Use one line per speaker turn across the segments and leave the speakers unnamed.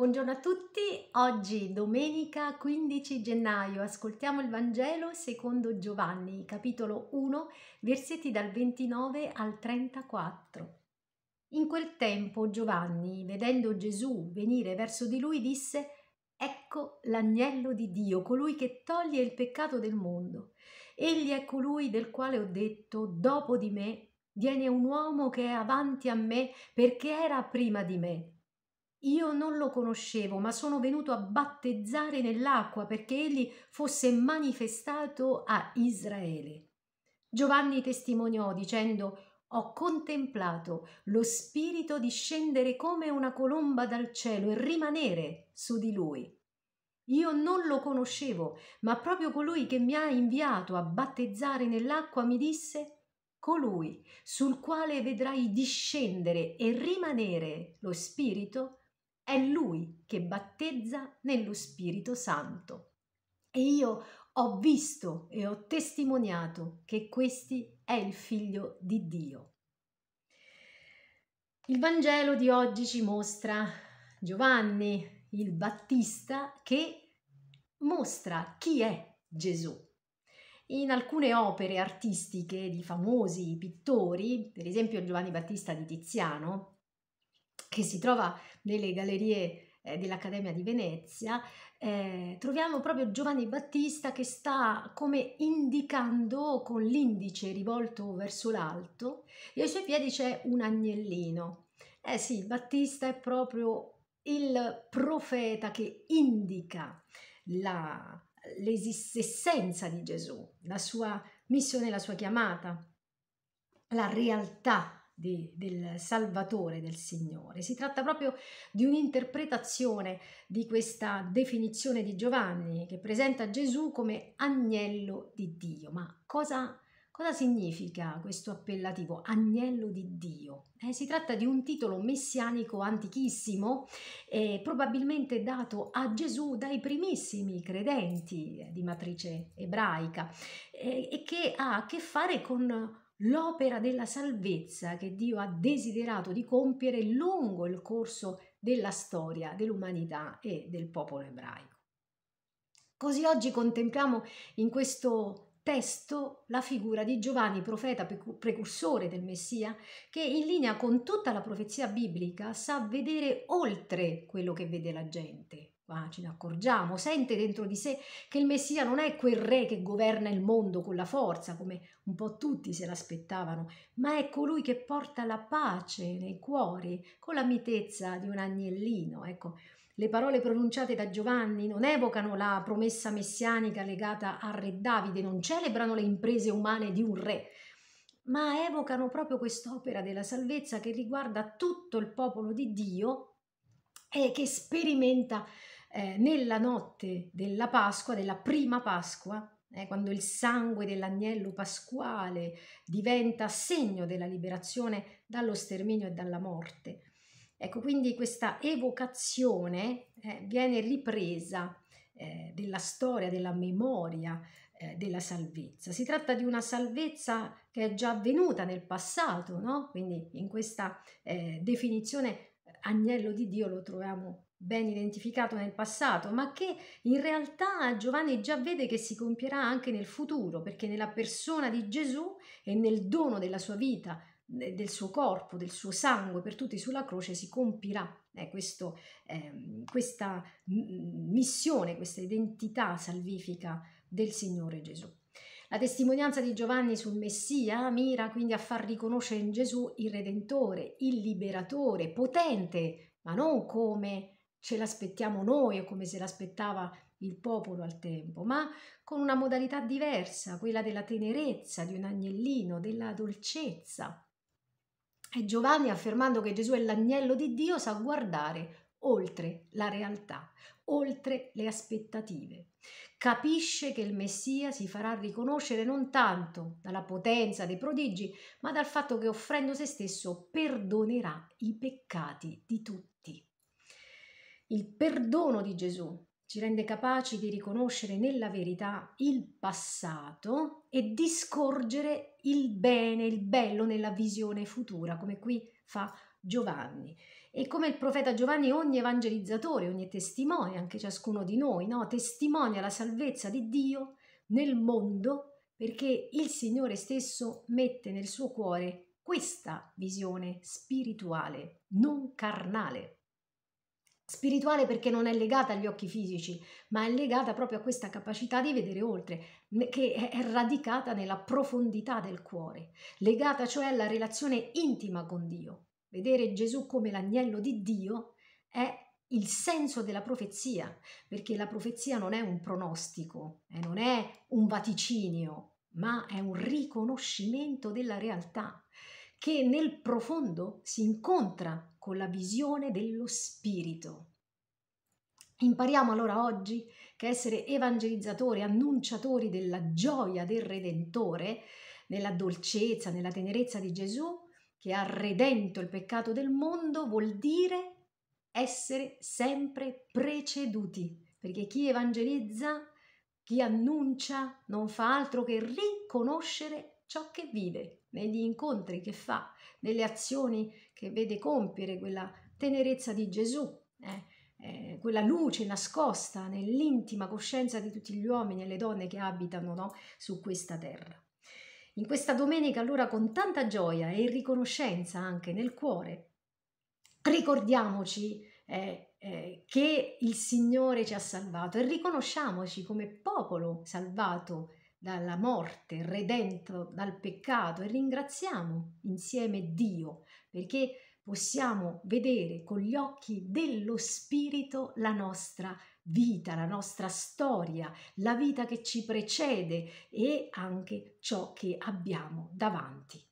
Buongiorno a tutti, oggi domenica 15 gennaio ascoltiamo il Vangelo secondo Giovanni, capitolo 1, versetti dal 29 al 34. In quel tempo Giovanni, vedendo Gesù venire verso di lui, disse Ecco l'agnello di Dio, colui che toglie il peccato del mondo. Egli è colui del quale ho detto, dopo di me viene un uomo che è avanti a me perché era prima di me io non lo conoscevo, ma sono venuto a battezzare nell'acqua perché egli fosse manifestato a Israele. Giovanni testimoniò dicendo ho contemplato lo Spirito discendere come una colomba dal cielo e rimanere su di lui. Io non lo conoscevo, ma proprio colui che mi ha inviato a battezzare nell'acqua mi disse colui sul quale vedrai discendere e rimanere lo Spirito è lui che battezza nello Spirito Santo. E io ho visto e ho testimoniato che questi è il figlio di Dio. Il Vangelo di oggi ci mostra Giovanni il Battista che mostra chi è Gesù. In alcune opere artistiche di famosi pittori, per esempio Giovanni Battista di Tiziano, che si trova nelle gallerie eh, dell'Accademia di Venezia, eh, troviamo proprio Giovanni Battista che sta come indicando con l'indice rivolto verso l'alto e ai suoi piedi c'è un agnellino. Eh sì, Battista è proprio il profeta che indica la, l'essenza di Gesù, la sua missione, la sua chiamata, la realtà di, del Salvatore, del Signore. Si tratta proprio di un'interpretazione di questa definizione di Giovanni che presenta Gesù come agnello di Dio. Ma cosa, cosa significa questo appellativo agnello di Dio? Eh, si tratta di un titolo messianico antichissimo, eh, probabilmente dato a Gesù dai primissimi credenti di matrice ebraica eh, e che ha a che fare con l'opera della salvezza che Dio ha desiderato di compiere lungo il corso della storia dell'umanità e del popolo ebraico. Così oggi contempliamo in questo testo la figura di Giovanni, profeta precursore del Messia, che in linea con tutta la profezia biblica sa vedere oltre quello che vede la gente, ma ce ne accorgiamo, sente dentro di sé che il Messia non è quel re che governa il mondo con la forza, come un po' tutti se l'aspettavano, ma è colui che porta la pace nei cuori con la mitezza di un agnellino. Ecco, le parole pronunciate da Giovanni non evocano la promessa messianica legata al re Davide, non celebrano le imprese umane di un re, ma evocano proprio quest'opera della salvezza che riguarda tutto il popolo di Dio e che sperimenta eh, nella notte della Pasqua, della prima Pasqua, eh, quando il sangue dell'agnello pasquale diventa segno della liberazione dallo sterminio e dalla morte. Ecco, quindi questa evocazione eh, viene ripresa eh, della storia, della memoria eh, della salvezza. Si tratta di una salvezza che è già avvenuta nel passato, no? quindi in questa eh, definizione agnello di Dio lo troviamo ben identificato nel passato, ma che in realtà Giovanni già vede che si compierà anche nel futuro, perché nella persona di Gesù e nel dono della sua vita, del suo corpo, del suo sangue per tutti sulla croce si compirà eh, questo, eh, questa missione, questa identità salvifica del Signore Gesù. La testimonianza di Giovanni sul Messia mira quindi a far riconoscere in Gesù il Redentore, il Liberatore, potente, ma non come ce l'aspettiamo noi o come se l'aspettava il popolo al tempo, ma con una modalità diversa, quella della tenerezza di un agnellino, della dolcezza. E Giovanni, affermando che Gesù è l'agnello di Dio, sa guardare oltre la realtà, oltre le aspettative. Capisce che il Messia si farà riconoscere non tanto dalla potenza dei prodigi, ma dal fatto che offrendo se stesso perdonerà i peccati di tutti. Il perdono di Gesù ci rende capaci di riconoscere nella verità il passato e di scorgere il bene, il bello nella visione futura, come qui fa Giovanni. E come il profeta Giovanni, ogni evangelizzatore, ogni testimone, anche ciascuno di noi, no? testimonia la salvezza di Dio nel mondo perché il Signore stesso mette nel suo cuore questa visione spirituale, non carnale. Spirituale perché non è legata agli occhi fisici, ma è legata proprio a questa capacità di vedere oltre, che è radicata nella profondità del cuore, legata cioè alla relazione intima con Dio. Vedere Gesù come l'agnello di Dio è il senso della profezia, perché la profezia non è un pronostico, eh, non è un vaticinio, ma è un riconoscimento della realtà che nel profondo si incontra con la visione dello spirito. Impariamo allora oggi che essere evangelizzatori, annunciatori della gioia del Redentore, nella dolcezza, nella tenerezza di Gesù, che ha redento il peccato del mondo vuol dire essere sempre preceduti, perché chi evangelizza, chi annuncia, non fa altro che riconoscere ciò che vive negli incontri che fa, nelle azioni che vede compiere quella tenerezza di Gesù. Eh? Eh, quella luce nascosta nell'intima coscienza di tutti gli uomini e le donne che abitano no, su questa terra. In questa domenica allora con tanta gioia e riconoscenza anche nel cuore, ricordiamoci eh, eh, che il Signore ci ha salvato e riconosciamoci come popolo salvato dalla morte, redento dal peccato e ringraziamo insieme Dio perché possiamo vedere con gli occhi dello spirito la nostra vita, la nostra storia, la vita che ci precede e anche ciò che abbiamo davanti.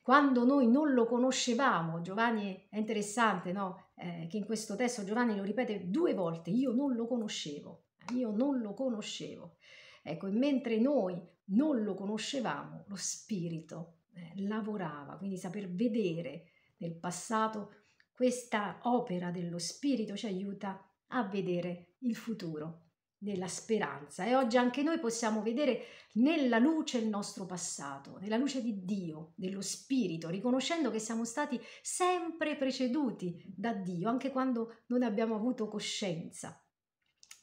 Quando noi non lo conoscevamo, Giovanni è interessante no? eh, che in questo testo Giovanni lo ripete due volte, io non lo conoscevo, eh, io non lo conoscevo. Ecco, e mentre noi non lo conoscevamo, lo spirito eh, lavorava, quindi saper vedere del passato, questa opera dello Spirito ci aiuta a vedere il futuro nella speranza e oggi anche noi possiamo vedere nella luce il nostro passato, nella luce di Dio, dello Spirito, riconoscendo che siamo stati sempre preceduti da Dio, anche quando non abbiamo avuto coscienza.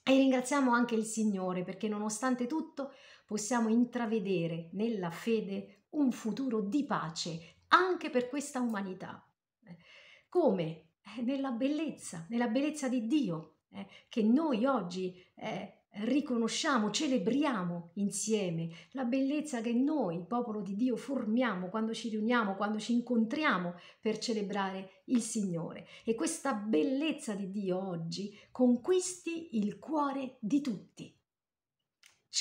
E ringraziamo anche il Signore perché nonostante tutto possiamo intravedere nella fede un futuro di pace anche per questa umanità. Come? Eh, nella bellezza, nella bellezza di Dio eh, che noi oggi eh, riconosciamo, celebriamo insieme, la bellezza che noi, popolo di Dio, formiamo quando ci riuniamo, quando ci incontriamo per celebrare il Signore. E questa bellezza di Dio oggi conquisti il cuore di tutti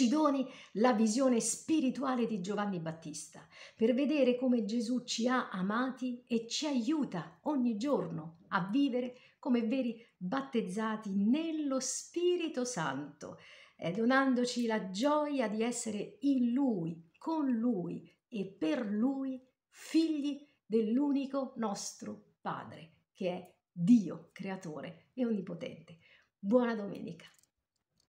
ci doni la visione spirituale di Giovanni Battista, per vedere come Gesù ci ha amati e ci aiuta ogni giorno a vivere come veri battezzati nello Spirito Santo, eh, donandoci la gioia di essere in Lui, con Lui e per Lui figli dell'unico nostro Padre, che è Dio, creatore e onnipotente. Buona domenica!